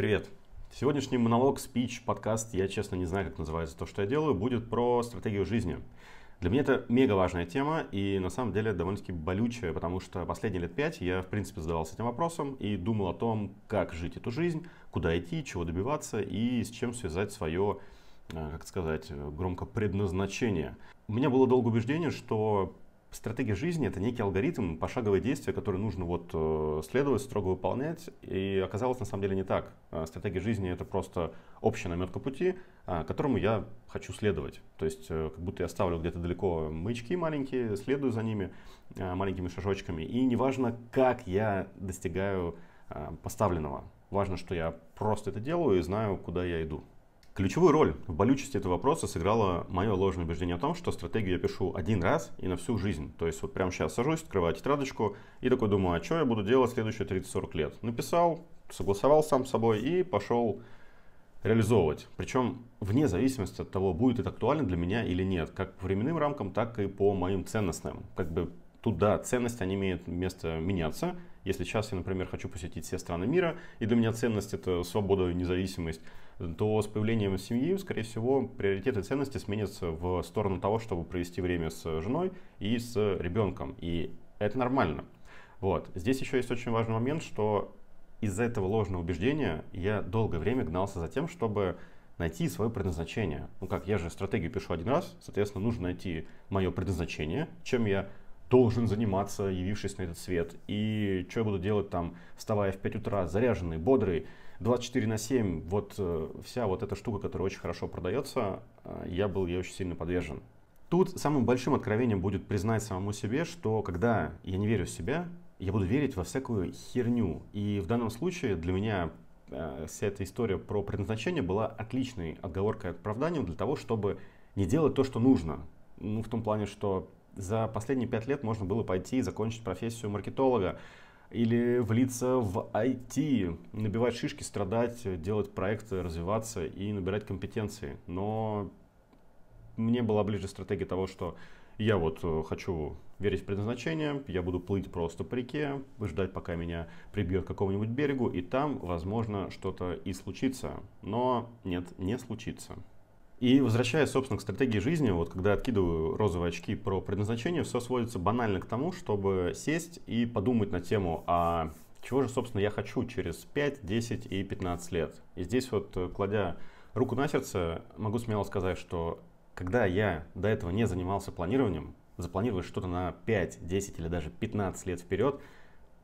Привет. Сегодняшний монолог, спич, подкаст, я честно не знаю, как называется то, что я делаю, будет про стратегию жизни. Для меня это мега важная тема и на самом деле довольно-таки болючая, потому что последние лет пять я в принципе задавался этим вопросом и думал о том, как жить эту жизнь, куда идти, чего добиваться и с чем связать свое, э, как сказать, громко предназначение. У меня было долгое убеждение, что стратегия жизни это некий алгоритм, пошаговые действия, которые нужно вот э, следовать, строго выполнять. И оказалось на самом деле не так. Э, стратегия жизни это просто общая наметка пути, э, которому я хочу следовать. То есть как будто я ставлю где-то далеко мычки маленькие, следую за ними маленькими шажочками. И неважно, как я достигаю поставленного. Важно, что я просто это делаю и знаю, куда я иду. Ключевую роль в болючести этого вопроса сыграло мое ложное убеждение о том, что стратегию я пишу один раз и на всю жизнь. То есть вот прямо сейчас сажусь, открываю тетрадочку и такой думаю, а что я буду делать следующие 30-40 лет? Написал, согласовал сам с собой и пошел реализовывать. Причем вне зависимости от того, будет это актуально для меня или нет, как по временным рамкам, так и по моим ценностным. Как бы туда ценность они имеют место меняться, если сейчас я, например, хочу посетить все страны мира, и для меня ценность это свобода, и независимость, то с появлением семьи, скорее всего, приоритеты ценности сменятся в сторону того, чтобы провести время с женой и с ребенком. И это нормально. Вот. Здесь еще есть очень важный момент, что из-за этого ложного убеждения я долгое время гнался за тем, чтобы найти свое предназначение. Ну как, я же стратегию пишу один раз, соответственно, нужно найти мое предназначение, чем я должен заниматься, явившись на этот свет. И что я буду делать там, вставая в 5 утра, заряженный, бодрый, 24 на 7, вот э, вся вот эта штука, которая очень хорошо продается, э, я был ей очень сильно подвержен. Тут самым большим откровением будет признать самому себе, что когда я не верю в себя, я буду верить во всякую херню. И в данном случае для меня э, вся эта история про предназначение была отличной отговоркой и оправданием для того, чтобы не делать то, что нужно. Ну, в том плане, что за последние пять лет можно было пойти и закончить профессию маркетолога или влиться в IT, набивать шишки, страдать, делать проекты, развиваться и набирать компетенции. Но мне была ближе стратегия того, что я вот э, хочу верить в предназначение, я буду плыть просто по реке, ждать, пока меня прибьет к какому-нибудь берегу, и там, возможно, что-то и случится. Но нет, не случится. И возвращаясь, собственно, к стратегии жизни, вот когда откидываю розовые очки про предназначение, все сводится банально к тому, чтобы сесть и подумать на тему, а чего же, собственно, я хочу через 5, 10 и 15 лет. И здесь вот, э, кладя руку на сердце, могу смело сказать, что когда я до этого не занимался планированием, запланировать что-то на 5, 10 или даже 15 лет вперед,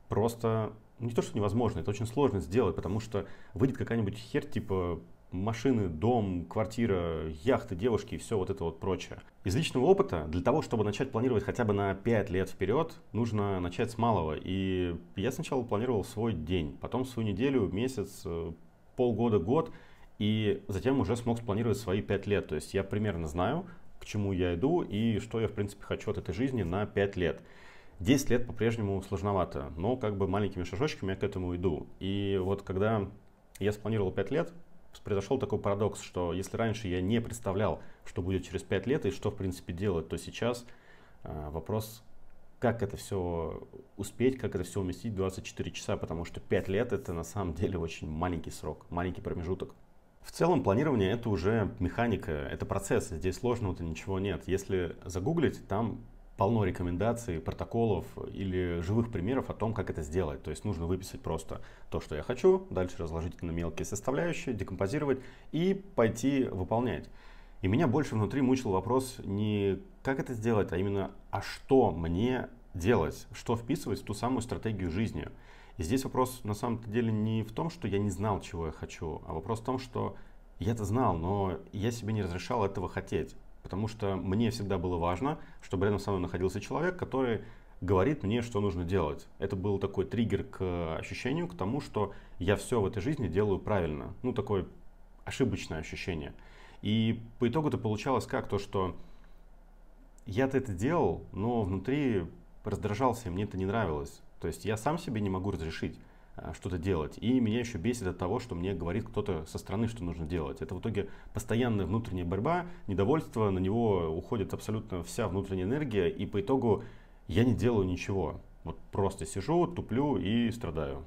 просто не то, что невозможно, это очень сложно сделать, потому что выйдет какая-нибудь хер типа машины, дом, квартира, яхты, девушки и все вот это вот прочее. Из личного опыта, для того, чтобы начать планировать хотя бы на 5 лет вперед, нужно начать с малого. И я сначала планировал свой день, потом свою неделю, месяц, э, полгода, год, и затем уже смог спланировать свои 5 лет. То есть я примерно знаю, к чему я иду и что я, в принципе, хочу от этой жизни на 5 лет. 10 лет по-прежнему сложновато, но как бы маленькими шажочками я к этому иду. И вот когда я спланировал 5 лет, произошел такой парадокс, что если раньше я не представлял, что будет через 5 лет и что, в принципе, делать, то сейчас э, вопрос, как это все успеть, как это все уместить 24 часа, потому что 5 лет это на самом деле очень маленький срок, маленький промежуток. В целом планирование это уже механика, это процесс, здесь сложного-то ничего нет. Если загуглить, там полно рекомендаций, протоколов или живых примеров о том, как это сделать. То есть нужно выписать просто то, что я хочу, дальше разложить это на мелкие составляющие, декомпозировать и пойти выполнять. И меня больше внутри мучил вопрос не как это сделать, а именно, а что мне делать, что вписывать в ту самую стратегию жизни. И здесь вопрос на самом деле не в том, что я не знал, чего я хочу, а вопрос в том, что я это знал, но я себе не разрешал этого хотеть потому что мне всегда было важно, чтобы рядом со мной находился человек, который говорит мне, что нужно делать. Это был такой триггер к ощущению, к тому, что я все в этой жизни делаю правильно. Ну, такое ошибочное ощущение. И по итогу это получалось как? То, что я-то это делал, но внутри раздражался, и мне это не нравилось. То есть я сам себе не могу разрешить. Э, что-то делать. И меня еще бесит от того, что мне говорит кто-то со стороны, что нужно делать. Это в итоге постоянная внутренняя борьба, недовольство, на него уходит абсолютно вся внутренняя энергия, и по итогу я не делаю ничего. Вот просто сижу, туплю и страдаю.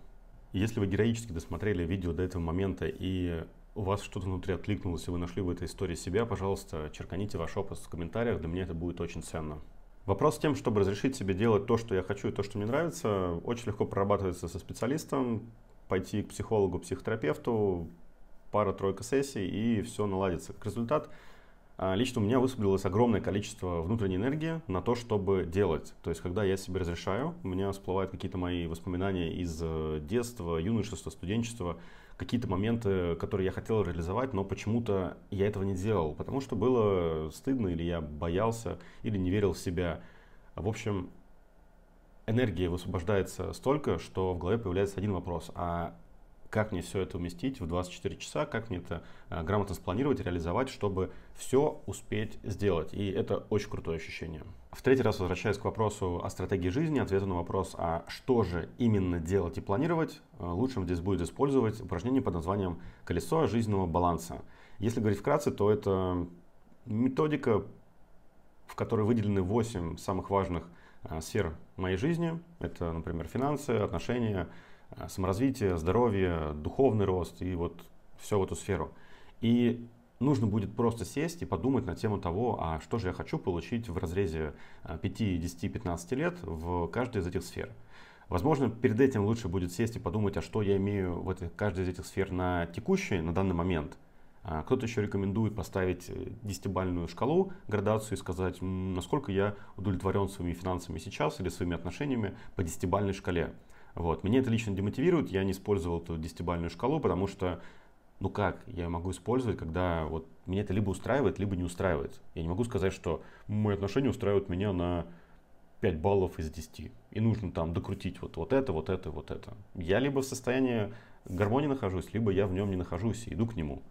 Если вы героически досмотрели видео до этого момента и у вас что-то внутри откликнулось, и вы нашли в этой истории себя, пожалуйста, черканите ваш опыт в комментариях, для меня это будет очень ценно. Вопрос с тем, чтобы разрешить себе делать то, что я хочу и то, что мне нравится, очень легко прорабатывается со специалистом, пойти к психологу, психотерапевту, пара-тройка сессий, и все наладится. Как результат, а, лично у меня высвободилось огромное количество внутренней энергии на то, чтобы делать. То есть, когда я себе разрешаю, у меня всплывают какие-то мои воспоминания из э, детства, юношества, студенчества, какие-то моменты, которые я хотел реализовать, но почему-то я этого не делал, потому что было стыдно, или я боялся, или не верил в себя. В общем, энергии высвобождается столько, что в голове появляется один вопрос. А как мне все это уместить в 24 часа, как мне это а, грамотно спланировать, реализовать, чтобы все успеть сделать. И это очень крутое ощущение. В третий раз возвращаюсь к вопросу о стратегии жизни, ответу на вопрос, а что же именно делать и планировать, э, лучшим здесь будет использовать упражнение под названием «Колесо жизненного баланса». Если говорить вкратце, то это методика, в которой выделены 8 самых важных э, сфер моей жизни. Это, например, финансы, отношения, э, саморазвитие, здоровье, духовный рост и вот всю эту сферу. И нужно будет просто сесть и подумать на тему того, а что же я хочу получить в разрезе 5, 10, 15 лет в каждой из этих сфер. Возможно, перед этим лучше будет сесть и подумать, а что я имею в этой, каждой из этих сфер на текущий, на данный момент. А, кто-то еще рекомендует поставить э, десятибальную шкалу, градацию и сказать, насколько я удовлетворен своими финансами сейчас или своими отношениями по десятибальной шкале. Вот. Меня это лично демотивирует, я не использовал эту десятибальную шкалу, потому что ну как я могу использовать, когда вот меня это либо устраивает, либо не устраивает. Я не могу сказать, что мои отношения устраивают меня на 5 баллов из 10. И нужно там докрутить вот, вот это, вот это, вот это. Я либо в состоянии гармонии нахожусь, либо я в нем не нахожусь и иду к нему.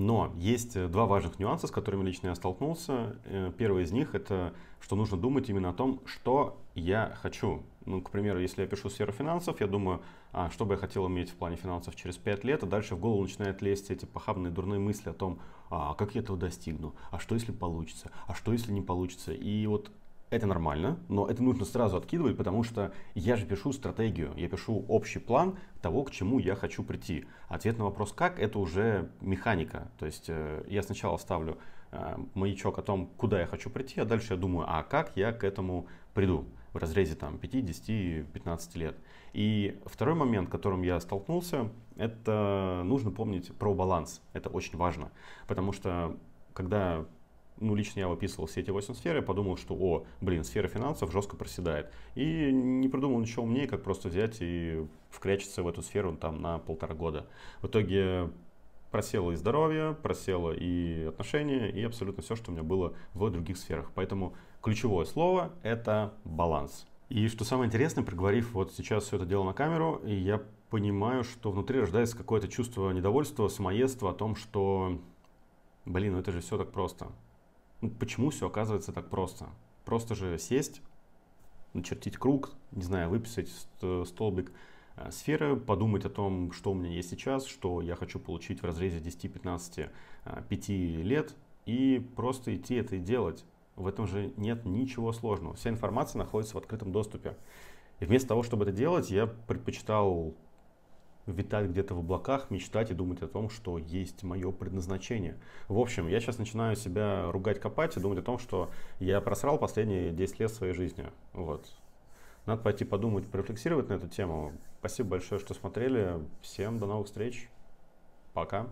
Но есть э, два важных нюанса, с которыми лично я столкнулся. Э, первый из них это, что нужно думать именно о том, что я хочу. Ну, к примеру, если я пишу сферу финансов, я думаю, а, что бы я хотел иметь в плане финансов через 5 лет, а дальше в голову начинают лезть эти похабные дурные мысли о том, а как я этого достигну, а что если получится, а что если не получится. И вот это нормально, но это нужно сразу откидывать, потому что я же пишу стратегию, я пишу общий план того, к чему я хочу прийти. Ответ на вопрос «как» — это уже механика. То есть э, я сначала ставлю э, маячок о том, куда я хочу прийти, а дальше я думаю, а как я к этому приду в разрезе там, 5, 10, 15 лет. И второй момент, которым я столкнулся, это нужно помнить про баланс. Это очень важно, потому что когда ну, лично я выписывал все эти 8 я подумал, что, о, блин, сфера финансов жестко проседает. И не придумал ничего умнее, как просто взять и вкрячиться в эту сферу там на полтора года. В итоге просело и здоровье, просело и отношения, и абсолютно все, что у меня было в других сферах. Поэтому ключевое слово – это баланс. И что самое интересное, проговорив вот сейчас все это дело на камеру, я понимаю, что внутри рождается какое-то чувство недовольства, самоедства о том, что, блин, ну это же все так просто ну, почему все оказывается так просто? Просто же сесть, начертить круг, не знаю, выписать столбик э, сферы, подумать о том, что у меня есть сейчас, что я хочу получить в разрезе 10-15 5 э, лет, и просто идти это и делать. В этом же нет ничего сложного. Вся информация находится в открытом доступе. И вместо того, чтобы это делать, я предпочитал витать где-то в облаках, мечтать и думать о том, что есть мое предназначение. В общем, я сейчас начинаю себя ругать, копать и думать о том, что я просрал последние 10 лет своей жизни. Вот. Надо пойти подумать, прорефлексировать на эту тему. Спасибо большое, что смотрели. Всем до новых встреч. Пока.